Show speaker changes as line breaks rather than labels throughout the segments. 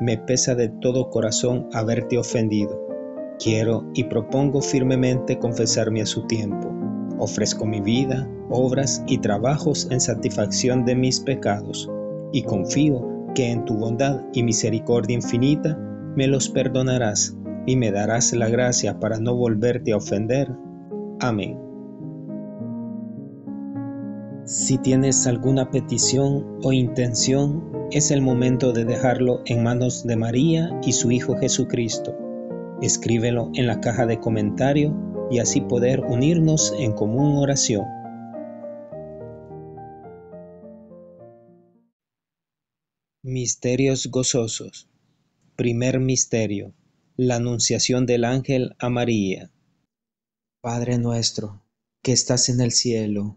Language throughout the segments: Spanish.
me pesa de todo corazón haberte ofendido. Quiero y propongo firmemente confesarme a su tiempo. Ofrezco mi vida, obras y trabajos en satisfacción de mis pecados, y confío que en tu bondad y misericordia infinita me los perdonarás y me darás la gracia para no volverte a ofender. Amén. Si tienes alguna petición o intención, es el momento de dejarlo en manos de María y su Hijo Jesucristo. Escríbelo en la caja de comentario y así poder unirnos en común oración. Misterios gozosos. Primer misterio. La anunciación del ángel a María. Padre nuestro, que estás en el cielo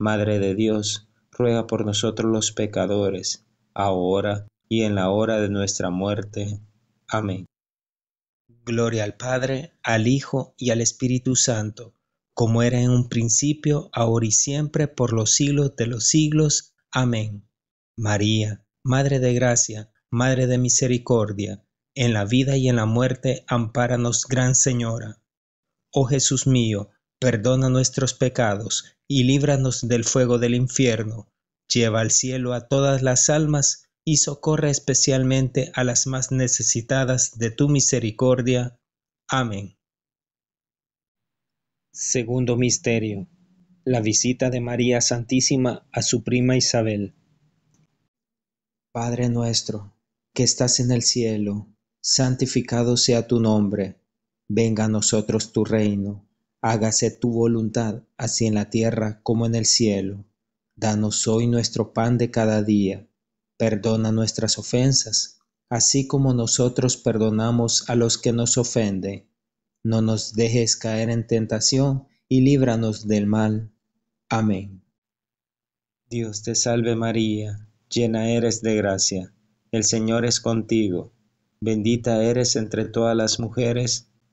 Madre de Dios, ruega por nosotros los pecadores, ahora y en la hora de nuestra muerte. Amén. Gloria al Padre, al Hijo y al Espíritu Santo, como era en un principio, ahora y siempre, por los siglos de los siglos. Amén. María, Madre de Gracia, Madre de Misericordia, en la vida y en la muerte, ampáranos, Gran Señora. Oh Jesús mío, perdona nuestros pecados y líbranos del fuego del infierno, lleva al cielo a todas las almas y socorra especialmente a las más necesitadas de tu misericordia. Amén. Segundo Misterio. La visita de María Santísima a su prima Isabel. Padre nuestro, que estás en el cielo, santificado sea tu nombre, venga a nosotros tu reino hágase tu voluntad, así en la tierra como en el cielo. Danos hoy nuestro pan de cada día. Perdona nuestras ofensas, así como nosotros perdonamos a los que nos ofenden. No nos dejes caer en tentación y líbranos del mal. Amén. Dios te salve María, llena eres de gracia, el Señor es contigo, bendita eres entre todas las mujeres,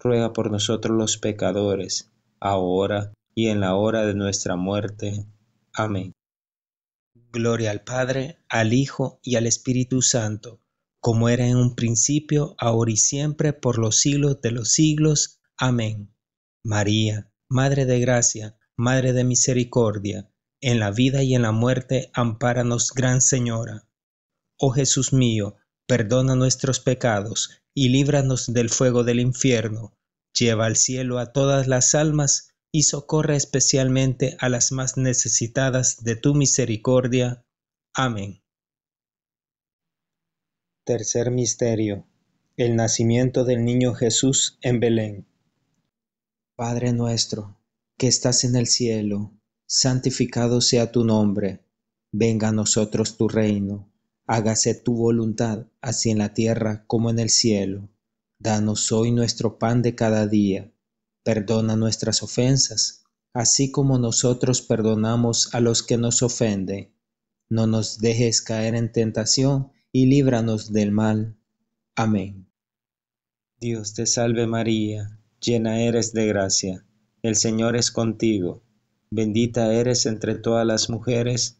ruega por nosotros los pecadores, ahora y en la hora de nuestra muerte. Amén. Gloria al Padre, al Hijo y al Espíritu Santo, como era en un principio, ahora y siempre, por los siglos de los siglos. Amén. María, Madre de Gracia, Madre de Misericordia, en la vida y en la muerte, ampáranos, Gran Señora. Oh Jesús mío, perdona nuestros pecados y líbranos del fuego del infierno, lleva al cielo a todas las almas y socorre especialmente a las más necesitadas de tu misericordia. Amén. Tercer Misterio. El nacimiento del niño Jesús en Belén. Padre nuestro, que estás en el cielo, santificado sea tu nombre, venga a nosotros tu reino hágase tu voluntad, así en la tierra como en el cielo. Danos hoy nuestro pan de cada día. Perdona nuestras ofensas, así como nosotros perdonamos a los que nos ofenden. No nos dejes caer en tentación, y líbranos del mal. Amén. Dios te salve María, llena eres de gracia, el Señor es contigo, bendita eres entre todas las mujeres,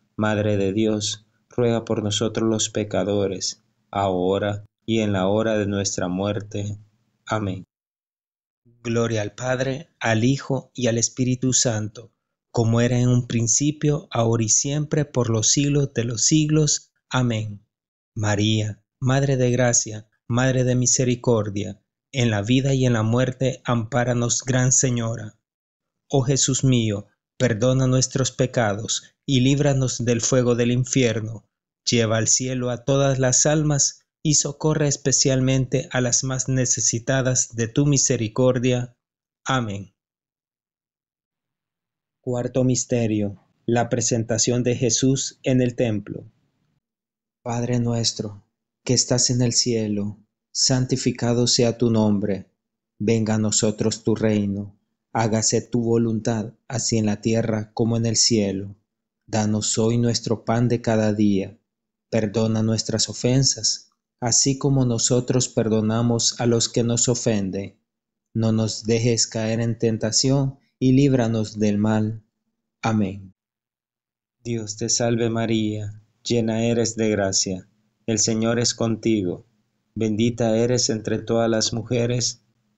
Madre de Dios, ruega por nosotros los pecadores, ahora y en la hora de nuestra muerte. Amén. Gloria al Padre, al Hijo y al Espíritu Santo, como era en un principio, ahora y siempre, por los siglos de los siglos. Amén. María, Madre de Gracia, Madre de Misericordia, en la vida y en la muerte, ampáranos, Gran Señora. Oh Jesús mío, perdona nuestros pecados y líbranos del fuego del infierno, lleva al cielo a todas las almas y socorre especialmente a las más necesitadas de tu misericordia. Amén. Cuarto Misterio. La presentación de Jesús en el templo. Padre nuestro, que estás en el cielo, santificado sea tu nombre, venga a nosotros tu reino hágase tu voluntad, así en la tierra como en el cielo. Danos hoy nuestro pan de cada día. Perdona nuestras ofensas, así como nosotros perdonamos a los que nos ofenden. No nos dejes caer en tentación y líbranos del mal. Amén. Dios te salve María, llena eres de gracia, el Señor es contigo, bendita eres entre todas las mujeres,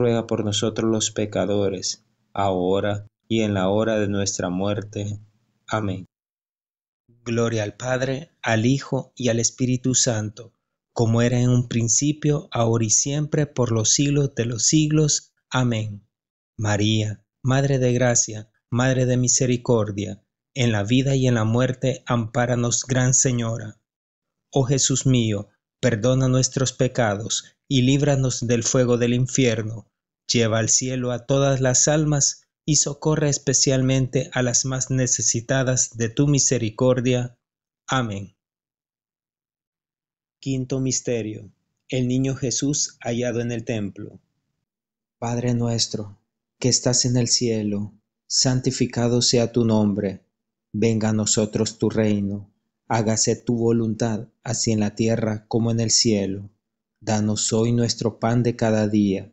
ruega por nosotros los pecadores, ahora y en la hora de nuestra muerte. Amén. Gloria al Padre, al Hijo y al Espíritu Santo, como era en un principio, ahora y siempre, por los siglos de los siglos. Amén. María, Madre de Gracia, Madre de Misericordia, en la vida y en la muerte, ampáranos, Gran Señora. Oh Jesús mío, perdona nuestros pecados y líbranos del fuego del infierno lleva al cielo a todas las almas y socorre especialmente a las más necesitadas de tu misericordia. Amén. Quinto Misterio. El Niño Jesús hallado en el templo. Padre nuestro, que estás en el cielo, santificado sea tu nombre, venga a nosotros tu reino, hágase tu voluntad, así en la tierra como en el cielo. Danos hoy nuestro pan de cada día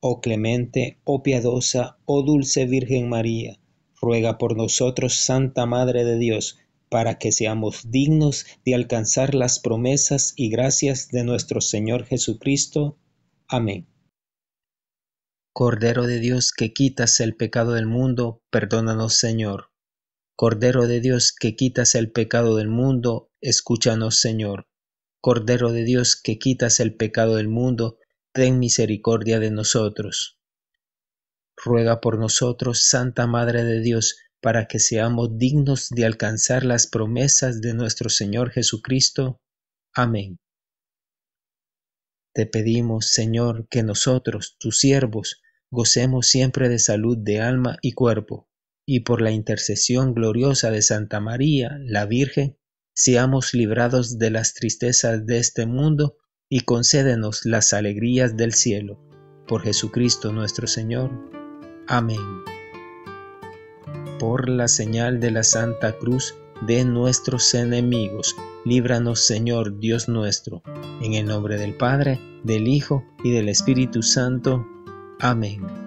Oh clemente, oh piadosa, oh dulce Virgen María, ruega por nosotros, Santa Madre de Dios, para que seamos dignos de alcanzar las promesas y gracias de nuestro Señor Jesucristo. Amén. Cordero de Dios que quitas el pecado del mundo, perdónanos Señor. Cordero de Dios que quitas el pecado del mundo, escúchanos Señor. Cordero de Dios que quitas el pecado del mundo, ten misericordia de nosotros. Ruega por nosotros, Santa Madre de Dios, para que seamos dignos de alcanzar las promesas de nuestro Señor Jesucristo. Amén. Te pedimos, Señor, que nosotros, tus siervos, gocemos siempre de salud de alma y cuerpo, y por la intercesión gloriosa de Santa María, la Virgen, seamos librados de las tristezas de este mundo y concédenos las alegrías del cielo. Por Jesucristo nuestro Señor. Amén. Por la señal de la Santa Cruz de nuestros enemigos, líbranos Señor Dios nuestro, en el nombre del Padre, del Hijo y del Espíritu Santo. Amén.